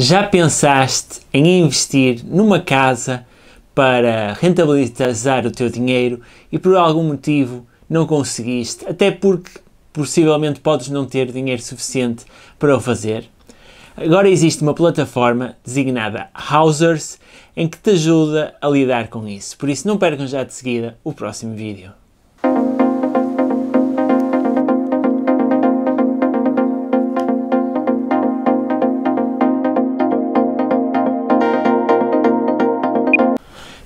Já pensaste em investir numa casa para rentabilizar o teu dinheiro e por algum motivo não conseguiste, até porque possivelmente podes não ter dinheiro suficiente para o fazer? Agora existe uma plataforma designada Housers em que te ajuda a lidar com isso. Por isso, não percam já de seguida o próximo vídeo.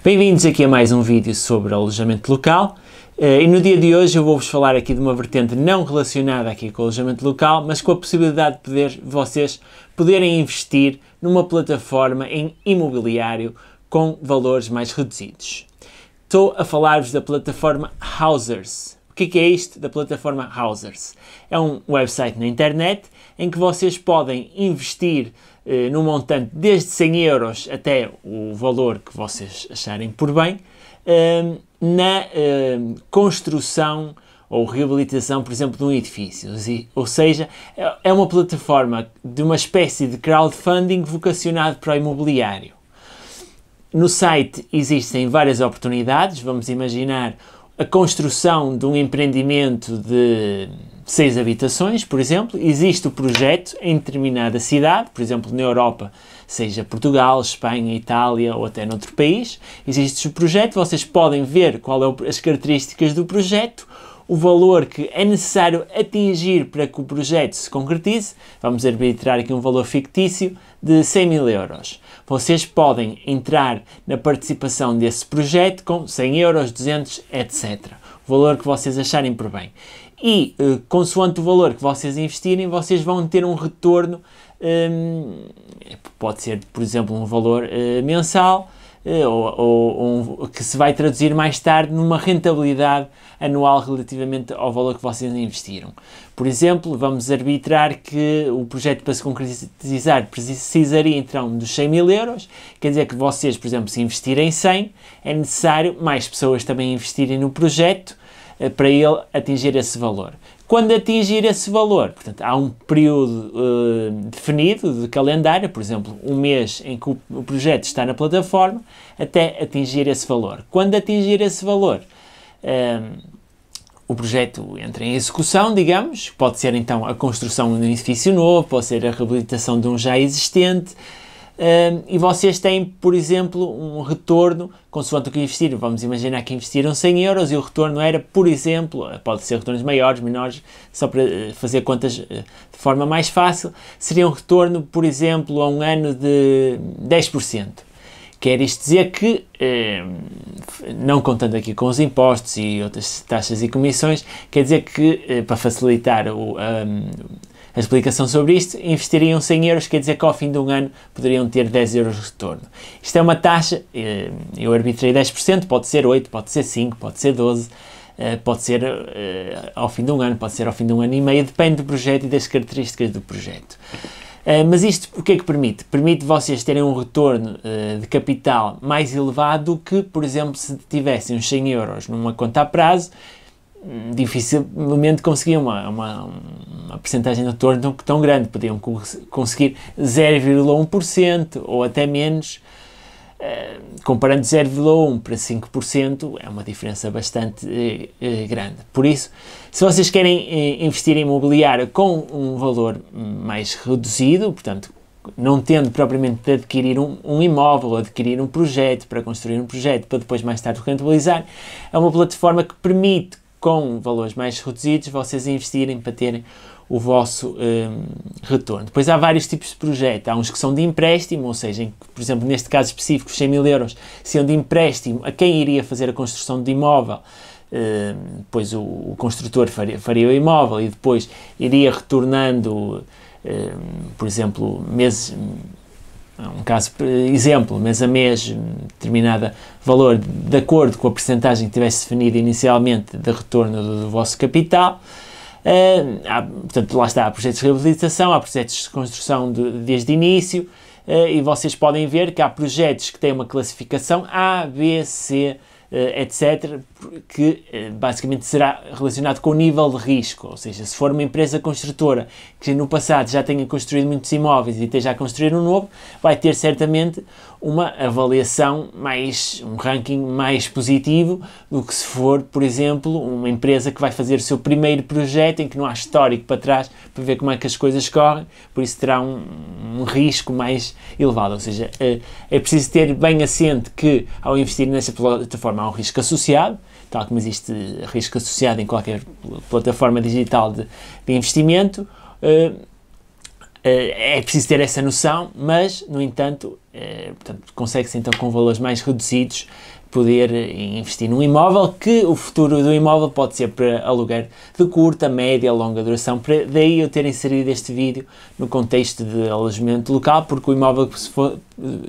Bem-vindos aqui a mais um vídeo sobre alojamento local eh, e no dia de hoje eu vou-vos falar aqui de uma vertente não relacionada aqui com o alojamento local, mas com a possibilidade de poder, vocês poderem investir numa plataforma em imobiliário com valores mais reduzidos. Estou a falar-vos da plataforma Housers. O que é, que é isto da plataforma Housers? É um website na internet em que vocês podem investir eh, no montante desde 100 euros até o valor que vocês acharem por bem, eh, na eh, construção ou reabilitação, por exemplo, de um edifício. Ou seja, é, é uma plataforma de uma espécie de crowdfunding vocacionado para o imobiliário. No site existem várias oportunidades, vamos imaginar a construção de um empreendimento de seis habitações, por exemplo, existe o projeto em determinada cidade, por exemplo, na Europa, seja Portugal, Espanha, Itália ou até noutro país, existe o projeto, vocês podem ver qual é o, as características do projeto, o valor que é necessário atingir para que o projeto se concretize, vamos arbitrar aqui um valor fictício de 100 mil euros. Vocês podem entrar na participação desse projeto com 100 euros, 200, etc. O valor que vocês acharem por bem e uh, consoante o valor que vocês investirem, vocês vão ter um retorno, um, ehm, pode ser, por exemplo, um valor uh, mensal, uh, ou, ou um, que se vai traduzir mais tarde numa rentabilidade anual relativamente ao valor que vocês investiram. Por exemplo, vamos arbitrar que o projeto para se concretizar precisaria então dos 100 mil euros, quer dizer que vocês, por exemplo, se investirem 100, é necessário mais pessoas também investirem no projeto, eh, para ele atingir esse valor. Quando atingir esse valor, portanto, há um período uh, definido de calendário, por exemplo, um mês em que o projeto está na plataforma, até atingir esse valor. Quando atingir esse valor, um, eh, o projeto entra em execução, digamos, pode ser então a construção de um edifício novo, pode ser a reabilitação de um já existente, e vocês têm, por exemplo, um retorno, consoante o que investiram, vamos imaginar que investiram 100 euros e o retorno era, por exemplo, eh, pode ser retornos maiores, menores, só para eh, fazer contas eh, de forma mais fácil, seria um retorno, por exemplo, a um ano de 10%. Quer isto dizer que, não contando aqui com os impostos e outras taxas e comissões, quer dizer que, para facilitar a explicação sobre isto, investiriam 100 euros, quer dizer que ao fim de um ano poderiam ter 10 euros de retorno. Isto é uma taxa, eh, eu arbitrei 10%, pode ser 8, pode ser 5, pode ser 12, eh, pode ser eh, ao fim de um ano, pode ser ao fim de um ano e meio, depende do projeto e das características do projeto. mas isto o que é que permite? Permite vocês terem um retorno de capital mais elevado do que, por exemplo, se tivessem uns 100 euros numa conta a prazo dificilmente conseguiam uma, uma, uma percentagem de torno tão, grande, podiam conseguir 0,1% ou até menos. Eh, comparando 0,1 para 5% é uma diferença bastante eh, eh, grande. Por isso, se vocês querem investir em imobiliário com um valor mais reduzido, portanto, não tendo propriamente de adquirir um, um imóvel, adquirir um projeto para construir um projeto para depois mais tarde rentabilizar, é uma plataforma que permite com valores mais reduzidos vocês investirem para terem o vosso um, retorno. Depois há vários tipos de projeto. Há uns que são de empréstimo, ou seja, em, por exemplo, neste caso específico, os 100 mil euros seriam de empréstimo a quem iria fazer a construção de imóvel. Um, depois o, o, construtor faria, faria o imóvel e depois iria retornando, um, por exemplo, meses é um caso exemplo, mês a mês, hum, determinado valor, de acordo com a percentagem que tivesse definida inicialmente de retorno do, do vosso capital. Uh, há, portanto, lá está, há projetos de reabilitação, há projetos de construção de, desde início uh, e vocês podem ver que há projetos que têm uma classificação A, B, C, uh, etc que eh, basicamente será relacionado com o nível de risco, ou seja, se for uma empresa construtora que no passado já tenha construído muitos imóveis e esteja a construir um novo, vai ter certamente uma avaliação mais, um ranking mais positivo do que se for, por exemplo, uma empresa que vai fazer o seu primeiro projeto em que não há histórico para trás para ver como é que as coisas correm, por isso terá um, um risco mais elevado, ou seja, é, é preciso ter bem assente que ao investir nessa plataforma há um risco associado, tal como existe risco associado em qualquer plataforma digital de, de investimento, eh, eh, é preciso ter essa noção, mas, no entanto, eh, consegue-se então com valores mais reduzidos poder investir num imóvel, que o futuro do imóvel pode ser para aluguer de curta, média, longa duração. Para daí eu ter inserido este vídeo no contexto de alojamento local, porque o imóvel que se for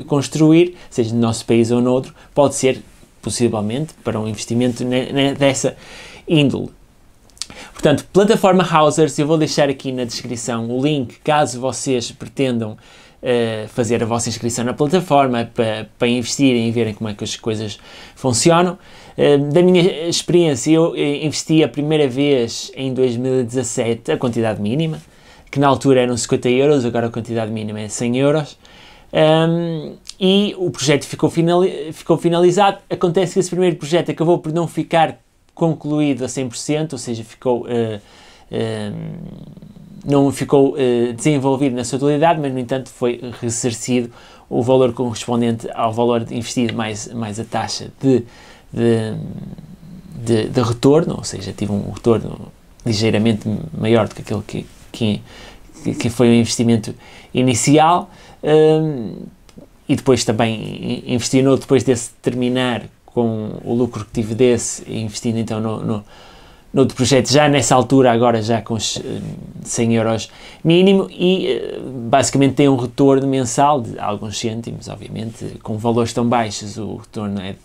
construir, seja no nosso país ou noutro, pode ser possivelmente, para um investimento dessa índole. Portanto, plataforma Housers, eu vou deixar aqui na descrição o link caso vocês pretendam uh, fazer a vossa inscrição na plataforma para, para investirem e verem como é que as coisas funcionam. Uh, da minha experiência, eu eh, investi a primeira vez em 2017 a quantidade mínima, que na altura eram 50 euros, agora a quantidade mínima é 100 euros. Um, e o projeto ficou, finali ficou finalizado. Acontece que esse primeiro projeto acabou por não ficar concluído a 100%, ou seja, ficou. Uh, não ficou eh, desenvolvido na sua totalidade, mas, no entanto, foi ressarcido o valor correspondente ao valor investido mais, mais a taxa de, de, de, de retorno, ou seja, tive um retorno ligeiramente maior do que aquele que, que, que foi o investimento inicial. Um, e depois também investi no depois desse terminar com o lucro que tive desse, investindo então no, no, no projeto já nessa altura, agora já com 100 hum, euros mínimo e eh, basicamente tem um retorno mensal de alguns cêntimos, obviamente, com valores tão baixos o retorno é, de,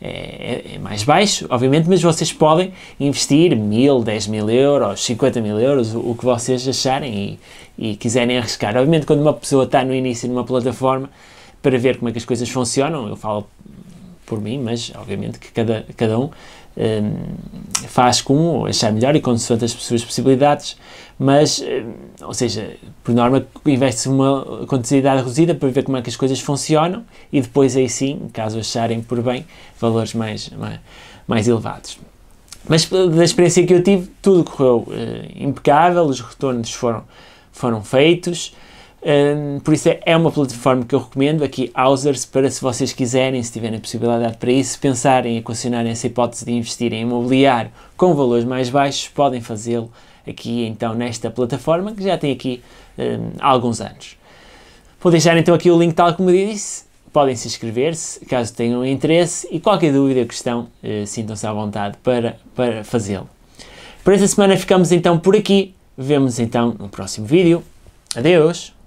é, é, é mais baixo, obviamente, mas vocês podem investir mil, dez mil euros, 50 mil euros, o, o que vocês acharem e, e, quiserem arriscar. Obviamente, quando uma pessoa está no início numa plataforma para ver como é que as coisas funcionam, eu falo por mim, mas obviamente que cada, cada um, um faz como achar melhor e consoante as suas possibilidades mas, eh, ou seja, por norma investe-se uma quantidade reduzida para ver como é que as coisas funcionam e depois aí sim, caso acharem por bem, valores mais, mais, mais elevados. Mas eh, da experiência que eu tive, tudo correu eh, impecável, os retornos foram, foram feitos, um, por isso é, é uma plataforma que eu recomendo aqui, Housers, para se vocês quiserem, se tiverem possibilidade para isso, pensarem e equacionarem essa hipótese de investir em imobiliário com valores mais baixos, podem fazê-lo aqui então nesta plataforma que já tem aqui um, há alguns anos. Vou deixar então aqui o link tal como disse, podem se inscrever-se caso tenham interesse e qualquer dúvida ou questão uh, sintam-se à vontade para, para fazê-lo. Para esta semana ficamos então por aqui, vemos então no próximo vídeo. Adeus!